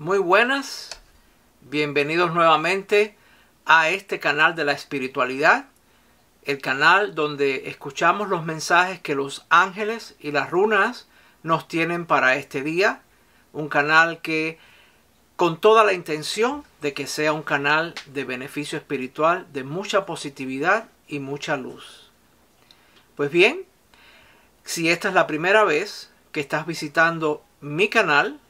Muy buenas, bienvenidos nuevamente a este canal de la espiritualidad, el canal donde escuchamos los mensajes que los ángeles y las runas nos tienen para este día, un canal que con toda la intención de que sea un canal de beneficio espiritual, de mucha positividad y mucha luz. Pues bien, si esta es la primera vez que estás visitando mi canal,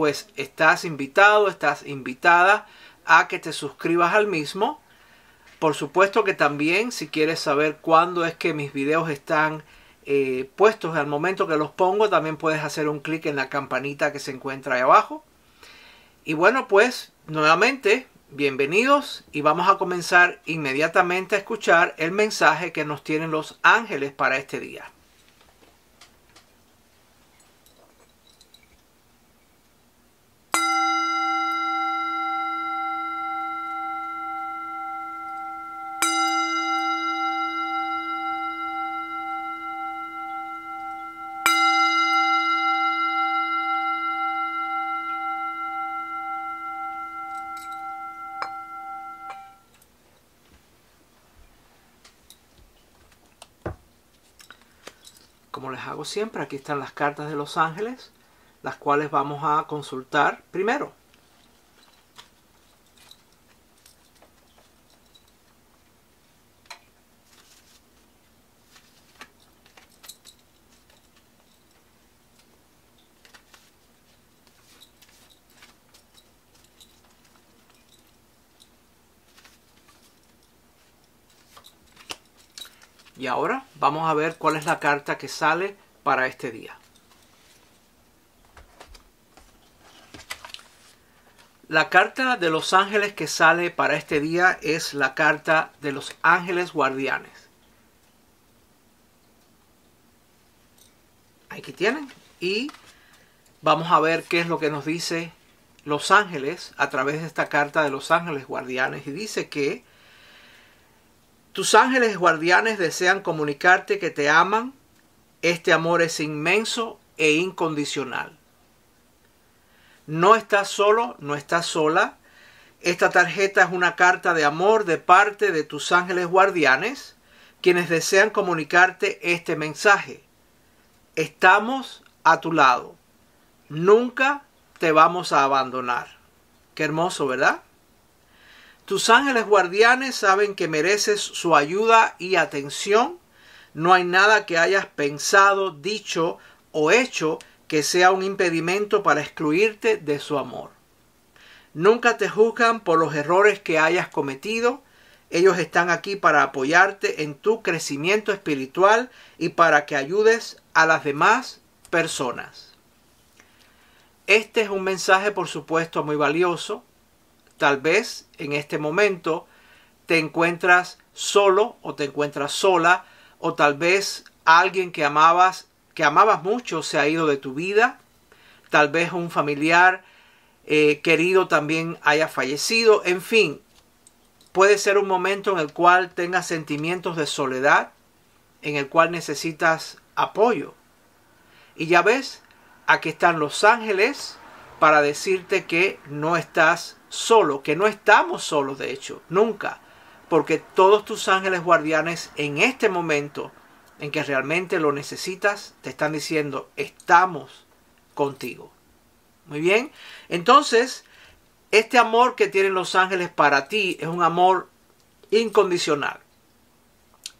pues estás invitado, estás invitada a que te suscribas al mismo. Por supuesto que también si quieres saber cuándo es que mis videos están eh, puestos al momento que los pongo, también puedes hacer un clic en la campanita que se encuentra ahí abajo. Y bueno, pues nuevamente, bienvenidos y vamos a comenzar inmediatamente a escuchar el mensaje que nos tienen los ángeles para este día. como les hago siempre, aquí están las cartas de los ángeles, las cuales vamos a consultar primero. Y ahora vamos a ver cuál es la carta que sale para este día. La carta de los ángeles que sale para este día es la carta de los ángeles guardianes. Aquí tienen. Y vamos a ver qué es lo que nos dice los ángeles a través de esta carta de los ángeles guardianes. Y dice que tus ángeles guardianes desean comunicarte que te aman. Este amor es inmenso e incondicional. No estás solo, no estás sola. Esta tarjeta es una carta de amor de parte de tus ángeles guardianes, quienes desean comunicarte este mensaje. Estamos a tu lado. Nunca te vamos a abandonar. Qué hermoso, ¿verdad? Tus ángeles guardianes saben que mereces su ayuda y atención. No hay nada que hayas pensado, dicho o hecho que sea un impedimento para excluirte de su amor. Nunca te juzgan por los errores que hayas cometido. Ellos están aquí para apoyarte en tu crecimiento espiritual y para que ayudes a las demás personas. Este es un mensaje, por supuesto, muy valioso Tal vez en este momento te encuentras solo o te encuentras sola o tal vez alguien que amabas, que amabas mucho se ha ido de tu vida. Tal vez un familiar eh, querido también haya fallecido. En fin, puede ser un momento en el cual tengas sentimientos de soledad, en el cual necesitas apoyo. Y ya ves, aquí están los ángeles para decirte que no estás solo, que no estamos solos, de hecho, nunca, porque todos tus ángeles guardianes en este momento en que realmente lo necesitas, te están diciendo, estamos contigo. Muy bien, entonces, este amor que tienen los ángeles para ti es un amor incondicional.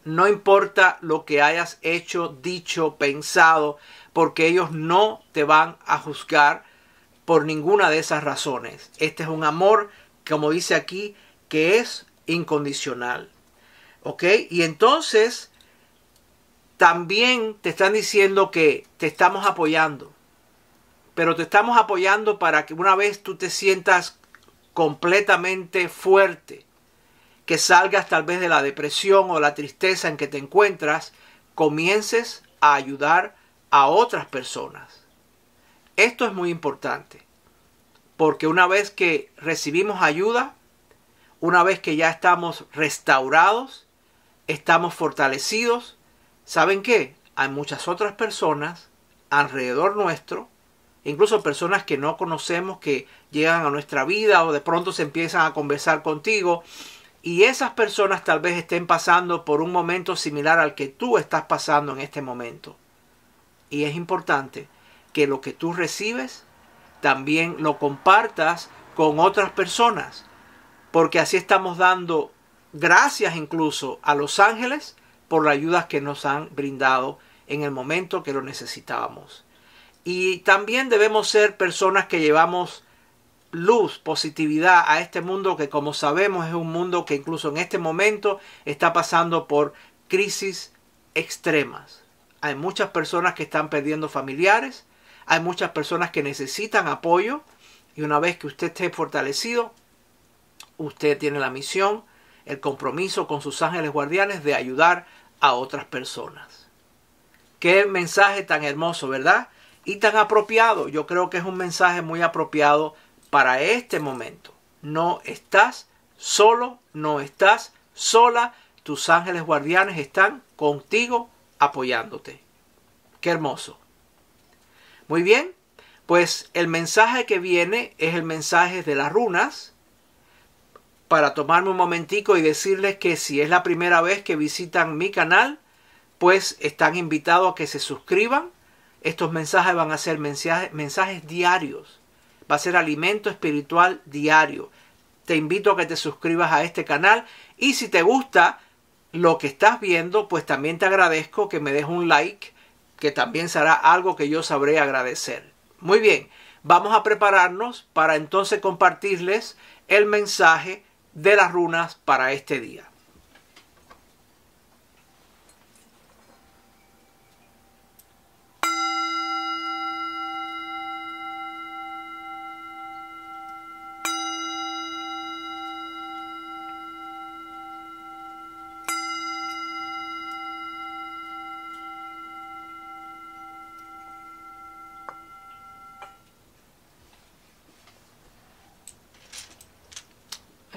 No importa lo que hayas hecho, dicho, pensado, porque ellos no te van a juzgar por ninguna de esas razones. Este es un amor, como dice aquí, que es incondicional. ¿Ok? Y entonces, también te están diciendo que te estamos apoyando. Pero te estamos apoyando para que una vez tú te sientas completamente fuerte, que salgas tal vez de la depresión o la tristeza en que te encuentras, comiences a ayudar a otras personas. Esto es muy importante. Porque una vez que recibimos ayuda, una vez que ya estamos restaurados, estamos fortalecidos, ¿saben qué? Hay muchas otras personas alrededor nuestro, incluso personas que no conocemos, que llegan a nuestra vida o de pronto se empiezan a conversar contigo. Y esas personas tal vez estén pasando por un momento similar al que tú estás pasando en este momento. Y es importante que lo que tú recibes también lo compartas con otras personas, porque así estamos dando gracias incluso a los ángeles por la ayuda que nos han brindado en el momento que lo necesitábamos. Y también debemos ser personas que llevamos luz, positividad a este mundo que como sabemos es un mundo que incluso en este momento está pasando por crisis extremas. Hay muchas personas que están perdiendo familiares, hay muchas personas que necesitan apoyo y una vez que usted esté fortalecido, usted tiene la misión, el compromiso con sus ángeles guardianes de ayudar a otras personas. Qué mensaje tan hermoso, ¿verdad? Y tan apropiado. Yo creo que es un mensaje muy apropiado para este momento. No estás solo, no estás sola. Tus ángeles guardianes están contigo apoyándote. Qué hermoso. Muy bien, pues el mensaje que viene es el mensaje de las runas. Para tomarme un momentico y decirles que si es la primera vez que visitan mi canal, pues están invitados a que se suscriban. Estos mensajes van a ser mensajes, diarios. Va a ser alimento espiritual diario. Te invito a que te suscribas a este canal y si te gusta lo que estás viendo, pues también te agradezco que me des un like que también será algo que yo sabré agradecer. Muy bien, vamos a prepararnos para entonces compartirles el mensaje de las runas para este día.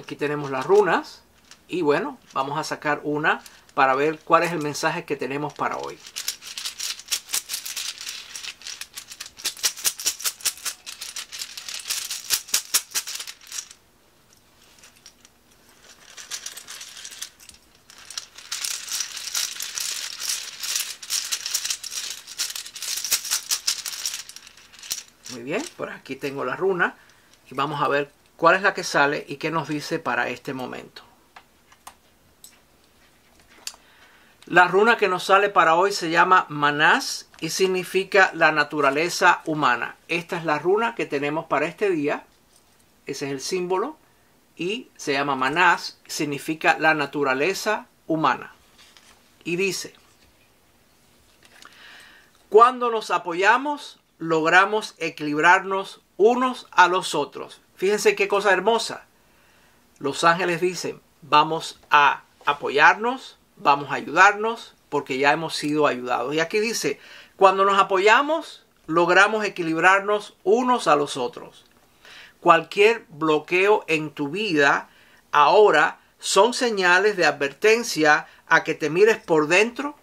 Aquí tenemos las runas. Y bueno, vamos a sacar una para ver cuál es el mensaje que tenemos para hoy. Muy bien, por pues aquí tengo la runa y vamos a ver cuál es la que sale y qué nos dice para este momento. La runa que nos sale para hoy se llama Manás y significa la naturaleza humana. Esta es la runa que tenemos para este día. Ese es el símbolo. Y se llama Manás, significa la naturaleza humana. Y dice, cuando nos apoyamos, logramos equilibrarnos unos a los otros. Fíjense qué cosa hermosa. Los ángeles dicen, vamos a apoyarnos, vamos a ayudarnos, porque ya hemos sido ayudados. Y aquí dice, cuando nos apoyamos, logramos equilibrarnos unos a los otros. Cualquier bloqueo en tu vida ahora son señales de advertencia a que te mires por dentro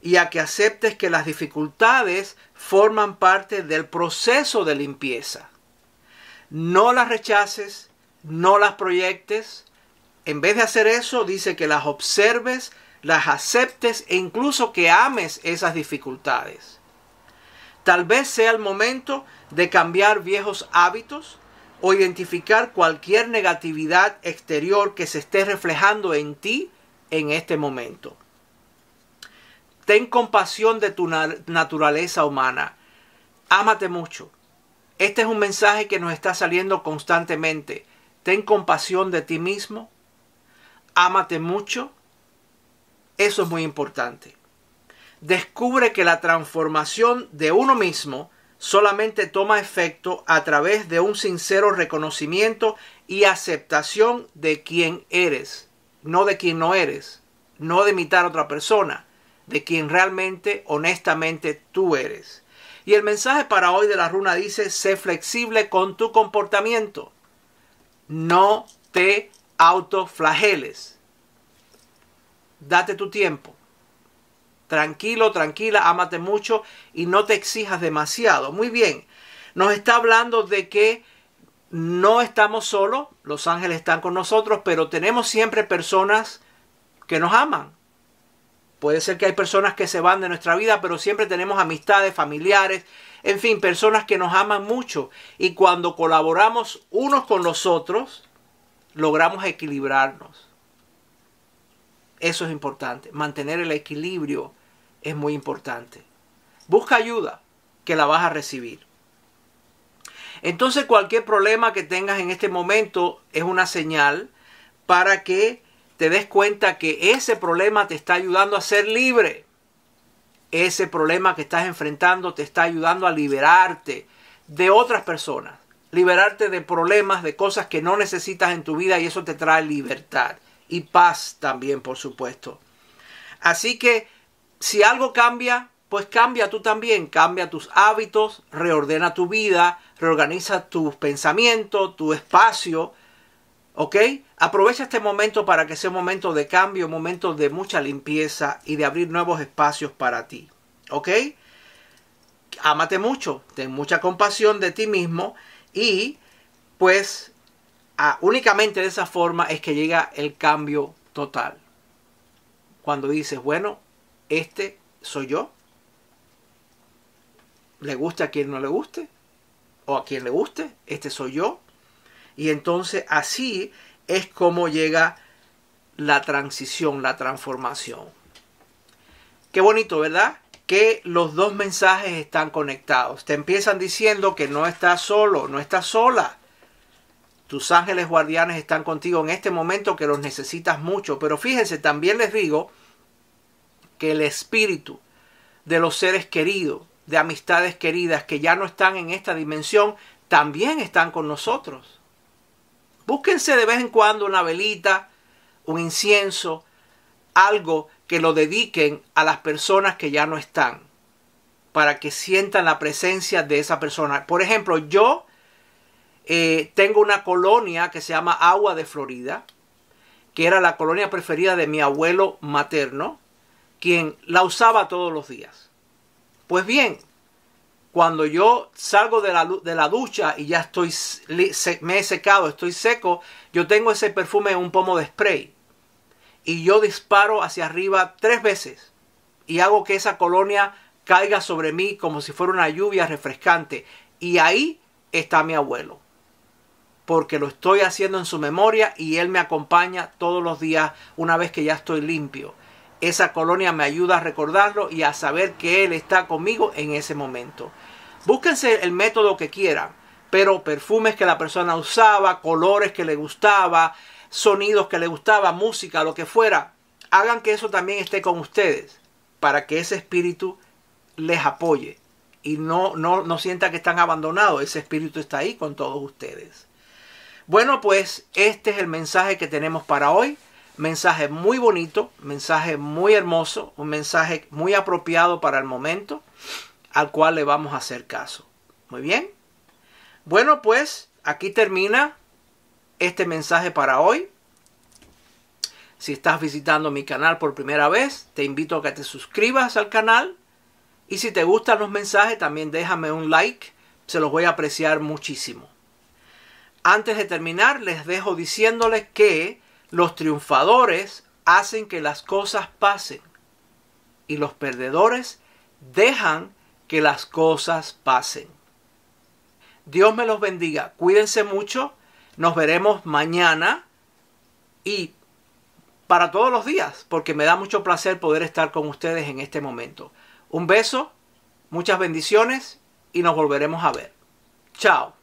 y a que aceptes que las dificultades forman parte del proceso de limpieza. No las rechaces, no las proyectes. En vez de hacer eso, dice que las observes, las aceptes e incluso que ames esas dificultades. Tal vez sea el momento de cambiar viejos hábitos o identificar cualquier negatividad exterior que se esté reflejando en ti en este momento. Ten compasión de tu naturaleza humana. Ámate mucho. Este es un mensaje que nos está saliendo constantemente. Ten compasión de ti mismo, ámate mucho. Eso es muy importante. Descubre que la transformación de uno mismo solamente toma efecto a través de un sincero reconocimiento y aceptación de quien eres, no de quien no eres, no de imitar a otra persona, de quien realmente, honestamente tú eres. Y el mensaje para hoy de la runa dice, sé flexible con tu comportamiento. No te autoflageles. Date tu tiempo. Tranquilo, tranquila, ámate mucho y no te exijas demasiado. Muy bien. Nos está hablando de que no estamos solos, los ángeles están con nosotros, pero tenemos siempre personas que nos aman, Puede ser que hay personas que se van de nuestra vida, pero siempre tenemos amistades, familiares, en fin, personas que nos aman mucho. Y cuando colaboramos unos con los otros, logramos equilibrarnos. Eso es importante. Mantener el equilibrio es muy importante. Busca ayuda, que la vas a recibir. Entonces cualquier problema que tengas en este momento es una señal para que te des cuenta que ese problema te está ayudando a ser libre. Ese problema que estás enfrentando te está ayudando a liberarte de otras personas, liberarte de problemas, de cosas que no necesitas en tu vida y eso te trae libertad y paz también, por supuesto. Así que si algo cambia, pues cambia tú también, cambia tus hábitos, reordena tu vida, reorganiza tus pensamientos, tu espacio, ¿Ok? Aprovecha este momento para que sea un momento de cambio, un momento de mucha limpieza y de abrir nuevos espacios para ti. ¿Ok? Ámate mucho, ten mucha compasión de ti mismo y pues únicamente de esa forma es que llega el cambio total. Cuando dices, bueno, este soy yo. Le guste a quien no le guste o a quien le guste, este soy yo y entonces así es como llega la transición, la transformación. Qué bonito, ¿verdad? Que los dos mensajes están conectados. Te empiezan diciendo que no estás solo, no estás sola. Tus ángeles guardianes están contigo en este momento que los necesitas mucho. Pero fíjense, también les digo que el espíritu de los seres queridos, de amistades queridas que ya no están en esta dimensión, también están con nosotros. Búsquense de vez en cuando una velita, un incienso, algo que lo dediquen a las personas que ya no están, para que sientan la presencia de esa persona. Por ejemplo, yo eh, tengo una colonia que se llama Agua de Florida, que era la colonia preferida de mi abuelo materno, quien la usaba todos los días. Pues bien, cuando yo salgo de la, de la ducha y ya estoy, me he secado, estoy seco, yo tengo ese perfume en un pomo de spray. Y yo disparo hacia arriba tres veces y hago que esa colonia caiga sobre mí como si fuera una lluvia refrescante. Y ahí está mi abuelo. Porque lo estoy haciendo en su memoria y él me acompaña todos los días una vez que ya estoy limpio. Esa colonia me ayuda a recordarlo y a saber que Él está conmigo en ese momento. Búsquense el método que quieran, pero perfumes que la persona usaba, colores que le gustaba, sonidos que le gustaba, música, lo que fuera, hagan que eso también esté con ustedes para que ese espíritu les apoye y no, no, no sienta que están abandonados. Ese espíritu está ahí con todos ustedes. Bueno, pues este es el mensaje que tenemos para hoy. Mensaje muy bonito, mensaje muy hermoso, un mensaje muy apropiado para el momento al cual le vamos a hacer caso. Muy bien. Bueno, pues aquí termina este mensaje para hoy. Si estás visitando mi canal por primera vez, te invito a que te suscribas al canal. Y si te gustan los mensajes, también déjame un like. Se los voy a apreciar muchísimo. Antes de terminar, les dejo diciéndoles que los triunfadores hacen que las cosas pasen y los perdedores dejan que las cosas pasen. Dios me los bendiga. Cuídense mucho. Nos veremos mañana y para todos los días, porque me da mucho placer poder estar con ustedes en este momento. Un beso, muchas bendiciones y nos volveremos a ver. Chao.